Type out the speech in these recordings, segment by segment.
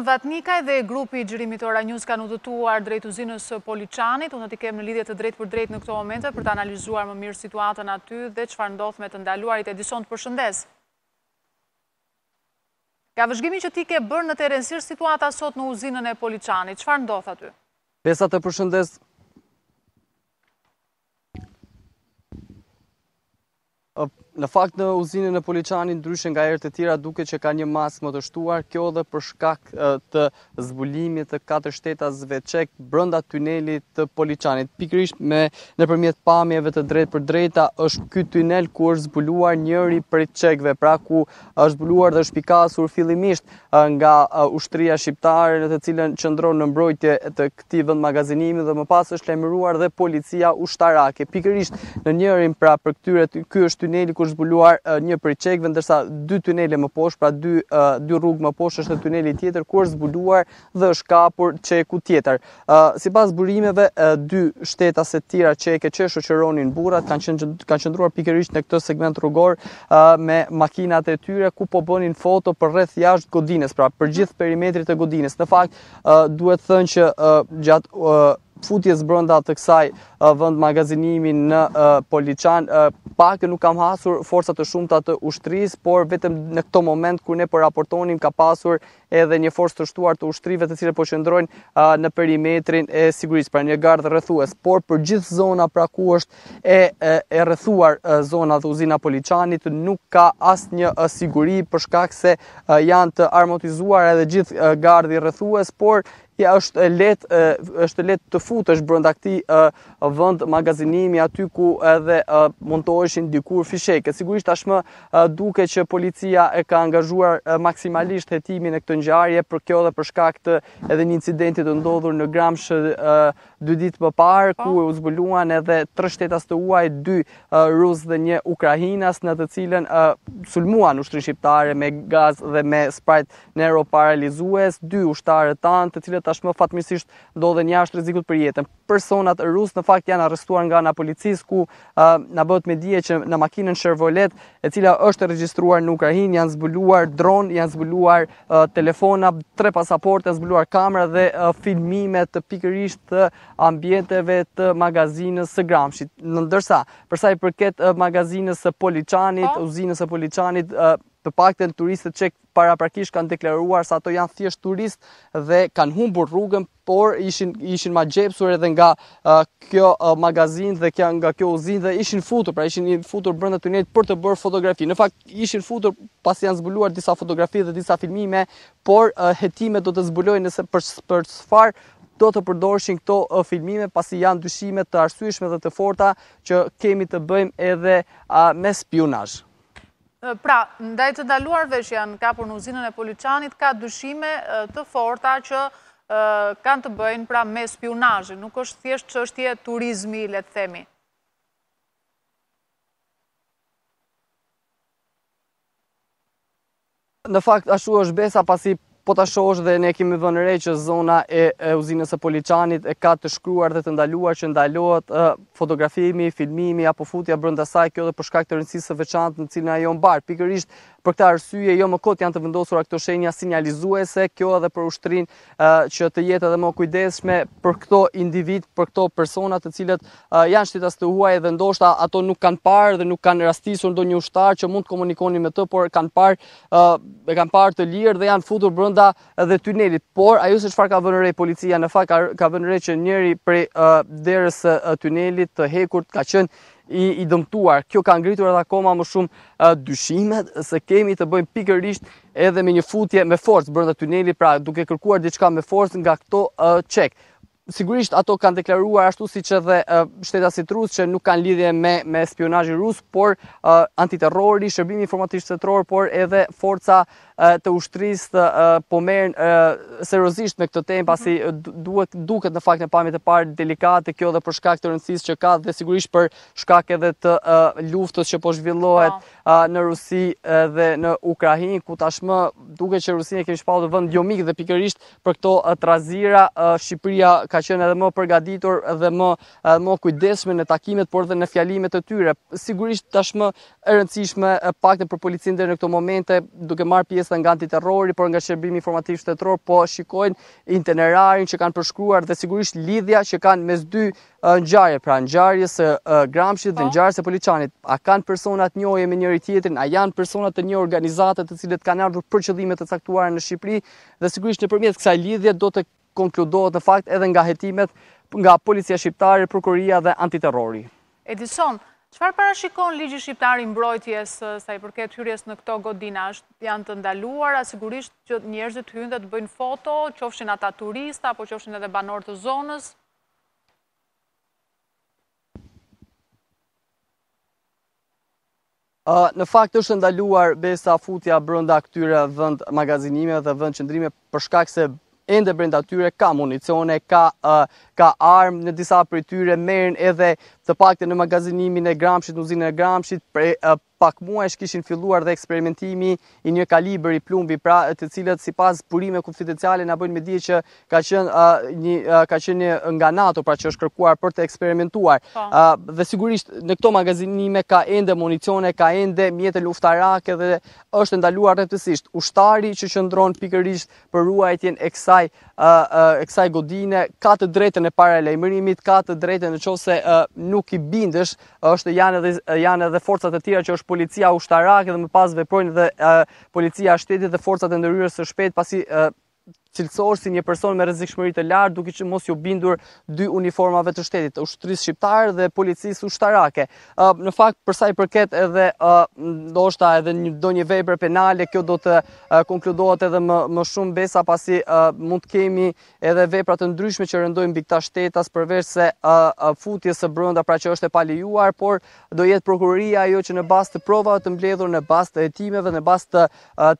Vatnikaj dhe grupi Gjerimit Ora News kanë udhëtuar drejtu zinës Poliçanit, unë të ti kemë në lidhjet të drejt për drejt në këto momente për të analizuar më mirë situatën aty dhe që farë ndodhë me të ndaluarit e dison të përshëndes. Ka vëzhgimi që ti ke bërë në të erensirë situata sot në uzinën e Poliçanit, që farë ndodhë aty? Pesat të përshëndes Në fakt në uzinën e Poliçanit ndryshe nga herët e tjera duket që ka një masë më të shtuar, kjo edhe për shkak të zbulimit të katër shtetasve çek brenda tunelit të Poliçanit. Pikërisht me nëpërmjet pamjeve të drejt për drejta është ky tunel ku është zbuluar njëri prej qekve, pra ku është zbuluar dhe është pikasur fillimisht nga ushtria shqiptare në të cilën qëndron në mbrojtje të këtij vend magazinimi dhe më pas është lajmëruar dhe policia ushtarake. Pikërisht në njërin pra për këtyre ky është tuneli ku është zbuluar një prej çekëve, ndërsa dy tunele më poshtë, pra dy dy rrugë më poshtë është tuneli tjetër ku është zbuluar dhe është kapur çeku tjetër. pas zbulimeve dy shtetas e tjera qeke që shoqëronin burrat kanë qenë kanë qëndruar pikërisht në këtë segment rrugor me makinat e tyre ku po bënin foto për rreth jashtë godinës, pra për gjithë perimetrit e godinës. Në fakt duhet thënë që gjatë futjes brënda të kësaj uh, vënd magazinimin në uh, Poliçan, uh, pak nuk kam hasur forësat të shumë të të ushtris, por vetëm në këto moment kër ne për po raportonim ka pasur edhe një forcë të shtuar të ushtrive të cire po qëndrojnë në perimetrin e siguris, pra një gardë rëthues, por për gjithë zona pra ku është e, e rëthuar zona dhe uzina Poliçanit, nuk ka asë një siguri përshkak se janë të armotizuar edhe gjithë gardë i rëthues, por ja është lehtë është lehtë të futesh brenda këtij vend magazinimi aty ku edhe montoheshin dikur fishekë. Sigurisht tashmë duke që policia e ka angazhuar maksimalisht hetimin e këtë ngjarje për kjo dhe për shkak të edhe një incidenti të ndodhur në Gramsh dy ditë për parë, ku po. e uzbuluan edhe tre shtetas të uaj, dy Rusë dhe një Ukrahinas, në të cilën sulmuan ushtrin shqiptare me gaz dhe me sprajt nero paralizues, dy ushtare tanë, të cilët ashtë më fatmisisht do dhe një ashtë rezikut për jetën. Personat Rusë në fakt janë arrestuar nga nga policis, ku në bëtë me dje që në makinën shërvolet, e cila është registruar në Ukrahin, janë zbuluar dronë, janë zbuluar telefona, tre pasaporte, janë zbuluar kamera dhe filmimet të pikërisht të ambjeteve të magazinës së Gramshit. Në ndërsa, përsa i përket magazinës së Poliçanit, po. uzinës së Poliçanit, të pak të në turistët që para prakish kanë deklaruar sa ato janë thjesht turist dhe kanë humbur rrugën, por ishin, ishin ma gjepsur edhe nga kjo magazin dhe kjo, nga kjo uzin dhe ishin futur, pra ishin futur brënda të njëtë për të bërë fotografi. Në fakt, ishin futur pas janë zbuluar disa fotografi dhe disa filmime, por hetimet do të zbulojnë nëse për, për sfar do të përdorëshin këto filmime pasi janë dyshimet të arsyshme dhe të forta që kemi të bëjmë edhe me spionaj. Pra, ndaj të daluar dhe që janë kapur në uzinën e policanit, ka dyshime të forta që kanë të bëjnë pra me spionaj. Nuk është thjesht që është tje turizmi, le të themi. Në fakt, ashtu është besa pasi po ta shosh dhe ne kemi dhënë re që zona e, uzinës e Poliçanit e ka të shkruar dhe të ndaluar që ndalohet fotografimi, filmimi apo futja brenda saj kjo dhe për shkak të rëndësisë së veçantë në cilën ajo mbar. Pikërisht për këtë arsye jo më kot janë të a këto shenja sinjalizuese, kjo edhe për ushtrin që të jetë edhe më kujdesshme për këto individ, për këto persona të cilët janë shtitas të huaj dhe ndoshta ato nuk kanë parë dhe nuk kanë rastisur ndonjë ushtar që mund të komunikonin me të, por kanë parë e, kanë parë të lirë dhe janë futur brënda dhe tunelit. Por, ajo se çfarë ka vënërej policia, në fakt ka vënërej që njeri prej uh, derës uh, tunelit të hekur të ka qenë i dëmtuar. Kjo ka ngritur edhe akoma më shumë uh, dyshimet, se kemi të bëjmë pikërrisht edhe me një futje me forcë brenda tunelit, pra duke kërkuar diçka me forcë nga këto qekë sigurisht ato kanë deklaruar ashtu si që dhe shtetas i trus që nuk kanë lidhje me spionajë rus, por antiterrori, shërbimi informatisht të tror, por edhe forca të ushtris të pomerën serozisht me këtë temë, pasi mhm. duket në fakt në pamit e parë delikate kjo dhe për shkak të rëndësis që ka dhe sigurisht për shkak edhe të luftës që po shvillohet po në Rusi dhe në Ukrahin, ku tashmë duke që Rusinë e kemi shpallë të vënd jomik dhe pikërisht për këto trazira, Shqipëria ka qenë edhe më përgaditur dhe më, më kujdesme në takimet, por dhe në fjalimet e tyre. Sigurisht tashmë e rëndësishme e pakte për policinë dhe në këto momente, duke marë pjesë nga antiterrori, por nga shërbimi informativ shtetëror, po shikojnë itinerarin që kanë përshkruar dhe sigurisht lidhja që kanë mes dy nxarje, pra nxarje së Gramshit dhe po. nxarje së Policanit. A kanë personat njoje me njëri tjetrin, a janë personat të një organizatet të cilet kanë ardhur për të caktuar në Shqipëri, dhe sigurisht në përmjet kësa lidhja do të konkludohet në fakt edhe nga hetimet nga policia shqiptare, prokuria dhe antiterrori. Edison, Qëfar parashikon shikon Ligi Shqiptari mbrojtjes sa i përket hyrjes në këto godina? Janë të ndaluar, asigurisht që njerëzit hyrën dhe të bëjnë foto, qofshin ata turista, apo qofshin edhe banor të zonës? Në fakt është ndaluar besa futja brënda këtyre vënd magazinime dhe vënd qëndrime përshkak se ende brenda tyre ka municione, ka armë në disa për tyre, merën edhe të pakte në magazinimin e Gramshit, në e Gramshit, pak muaj është kishin filluar dhe eksperimentimi i një kaliber i plumbi, pra të cilët si pas purime konfidenciale në bëjnë me di që ka qenë, një, ka qenë nga NATO, pra që është kërkuar për të eksperimentuar. Po. dhe sigurisht në këto magazinime ka ende municione, ka ende mjetë luftarake dhe është ndaluar të tësisht. Ushtari që qëndron pikërisht për ruajtjen e kësaj e kësaj godine, ka të drejtën e para lajmërimit, ka të drejtën në qose nuk i bindesh, është janë edhe janë edhe forcat e tjera që policia ushtarake dhe më pas veprojnë dhe policia shtetit dhe forcat e ndërryrës së shpet pasi cilësor si një person me rrezikshmëri të lartë, duke që mos ju bindur dy uniformave të shtetit, ushtrisë shqiptare dhe policisë ushtarake. Në fakt, përsa i përket edhe do shta edhe një, do një vejber penale, kjo do të konkludohet edhe më, më shumë besa pasi mund të kemi edhe vepra të ndryshme që rëndojnë bikta shtetas përveç se futjes së brënda pra që është e palijuar, por do jetë prokuroria ajo që në bazë të provave të mbledhur, në bazë të hetimeve, në bazë të, të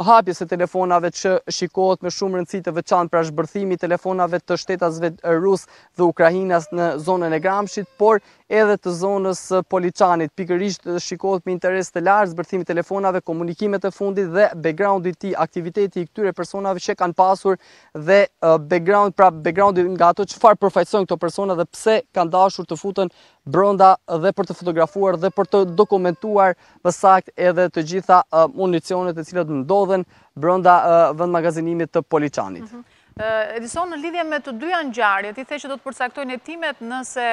hapjes e telefonave që shikohet me shumë rëndësi të veçantë për zhbërthimin e telefonave të shtetasve rus dhe ukrainas në zonën e Gramshit, por edhe të zonës së Poliçanit. Pikërisht shikohet me interes të lartë zbërthimi i telefonave, komunikimet e fundit dhe backgroundi i tij, aktiviteti i këtyre personave që kanë pasur dhe background, pra backgroundi nga ato çfarë përfaqësojnë këto persona dhe pse kanë dashur të futen brenda dhe për të fotografuar dhe për të dokumentuar më saktë edhe të gjitha municionet e cilat ndo ndodhen brënda vënd magazinimit të Poliçanit. Mhm. Edison, në lidhje me të dyja njarje, ti the që do të përcaktojnë timet nëse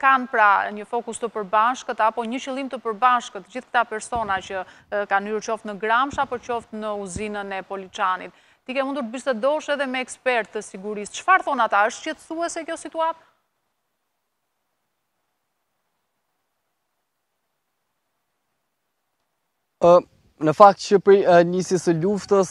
kanë pra një fokus të përbashkët, apo një qëllim të përbashkët, gjithë këta persona që kanë njërë qoftë në Gramsh, apo qoftë në uzinën e Poliçanit. Ti ke mundur të doshë edhe me ekspert të sigurisë. Qëfar thonë ata, është qëtësuese kjo situatë? Uh... Në fakt që për njësi së luftës,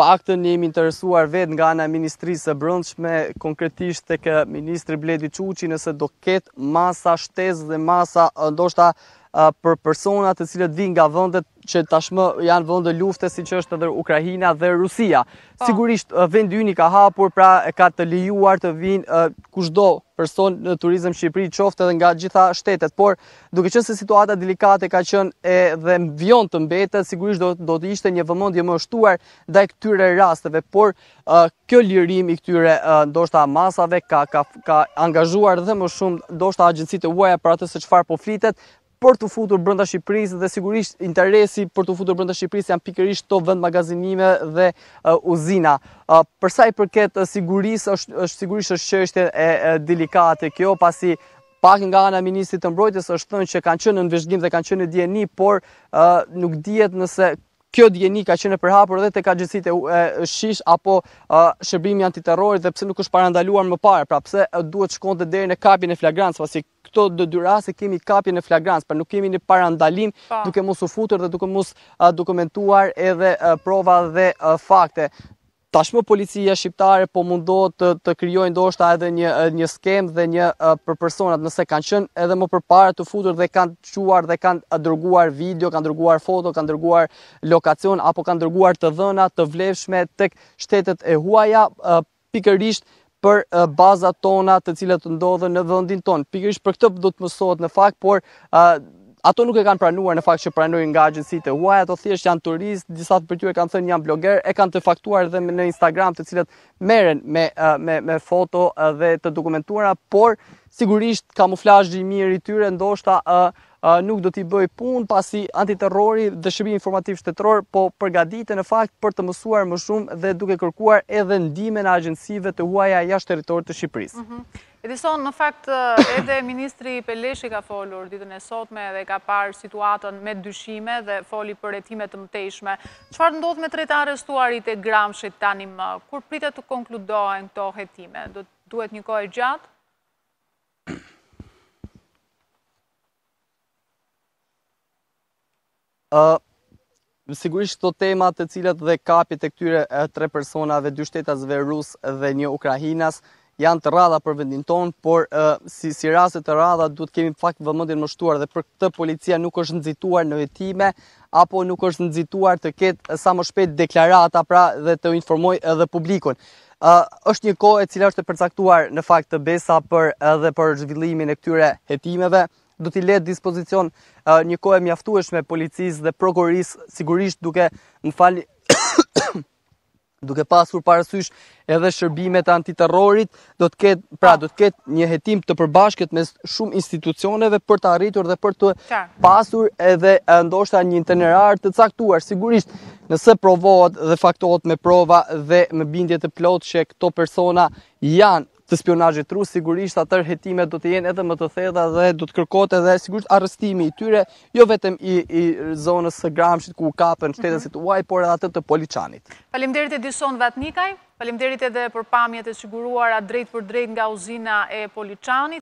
pak të njëmi interesuar vetë nga në Ministrisë së Brëndshme, konkretisht të kë Ministri Bledi Quqi nëse do ketë masa shtesë dhe masa ndoshta për persona të cilët vinë nga vendet që tashmë janë vende lufte siç është edhe Ukraina dhe Rusia. Po. Sigurisht vendi ynë ka hapur pra e ka të lejuar të vinë kushdo person në turizëm Shqipëri qoftë edhe nga gjitha shtetet. Por duke qenë se situata delikate ka qenë edhe vion të mbetet, sigurisht do do të ishte një vëmondje më shtuar ndaj këtyre rasteve, por kjo lirim i këtyre ndoshta masave ka ka ka angazhuar dhe më shumë ndoshta agjencitë uaja për atë se çfarë po flitet për të futur brenda Shqipërisë dhe sigurisht interesi për të futur brenda Shqipërisë janë pikërisht to vend magazinime dhe uzina. Përsa për sa i përket sigurisë, është, është sigurisht është çështje e, e delikate kjo pasi pak nga ana e ministrit të mbrojtjes është thënë që kanë qenë në vëzhgim dhe kanë qenë në dieni, por nuk dihet nëse kjo djeni ka qenë përhapur dhe të ka gjithësit e shish apo shërbimi antiterrorit dhe pse nuk është parandaluar më pare, pra pse duhet shkon dhe deri në kapin e flagrantës, pasi këto dë dyra se kemi kapin e flagrantës, pra nuk kemi një parandalim duke mos u futur dhe duke mos dokumentuar edhe prova dhe fakte. Tashmë policia shqiptare po mundohet të të do ndoshta edhe një një skem dhe një për personat nëse kanë qenë edhe më përpara të futur dhe kanë çuar dhe kanë dërguar video, kanë dërguar foto, kanë dërguar lokacion apo kanë dërguar të dhëna të vlefshme tek shtetet e huaja pikërisht për bazat tona të cilat ndodhen në vendin ton. Pikërisht për këtë do të mësohet në fakt, por Ato nuk e kanë pranuar në fakt që pranojnë nga agjensitë e huaja, ato thjesht janë turist, disa për tyre kanë thënë janë blogger, e kanë të faktuar edhe në Instagram, të cilët merren me me me foto dhe të dokumentuara, por sigurisht kamuflazhi i mirë i tyre ndoshta Uh, nuk do t'i bëj punë pasi antiterrori dhe shërbi informativ shtetëror po përgatiten në fakt për të mësuar më shumë dhe duke kërkuar edhe ndihmën e agjensive të huaja jashtë territorit të Shqipërisë. Mm -hmm. Edison, në fakt, edhe Ministri Peleshi ka folur ditën e sotme dhe ka parë situatën me dyshime dhe foli për retimet të mëtejshme. Qëfar ndodh me tretë arestuarit e gramshit tani më? Kur pritet të konkludohen këto retime? Duhet një kohë gjatë? Sigurisht të temat të cilat dhe kapit e këtyre tre personave, dy shtetasve rusë dhe një ukrahinasë, janë të radha për vendin tonë, por si rase të radha duhet të kemi fakt vëmëndin mështuar dhe për këtë policia nuk është nëzituar në jetime apo nuk është nëzituar të ketë sa më shpet deklarata pra dhe të informoj edhe publikun. Êshtë një kohë e cila është të përcaktuar në fakt të besa për edhe për zhvillimin e këtyre jetimeve, du t'i letë dispozicion një kohë e mjaftueshme policisë dhe prokurisë sigurisht duke në falë duke pasur parasysh edhe shërbimet antiterrorit, do të ketë, pra, do të ketë një hetim të përbashkët mes shumë institucioneve për të arritur dhe për të pasur edhe ndoshta një itinerar të caktuar. Sigurisht, nëse provohet dhe faktohet me prova dhe me bindje të plotë se këto persona janë të spionajit rusë, sigurisht atër hetime do të jenë edhe më të thella dhe do të kërkohet edhe sigurisht arrestimi i tyre, jo vetëm i, zonës së Gramshit ku u kapën mhm. shtetësit mm uaj, por edhe atë të Poliçanit. Faleminderit Edison Vatnikaj. Faleminderit edhe për pamjet e siguruara drejt për drejt nga uzina e Poliçanit.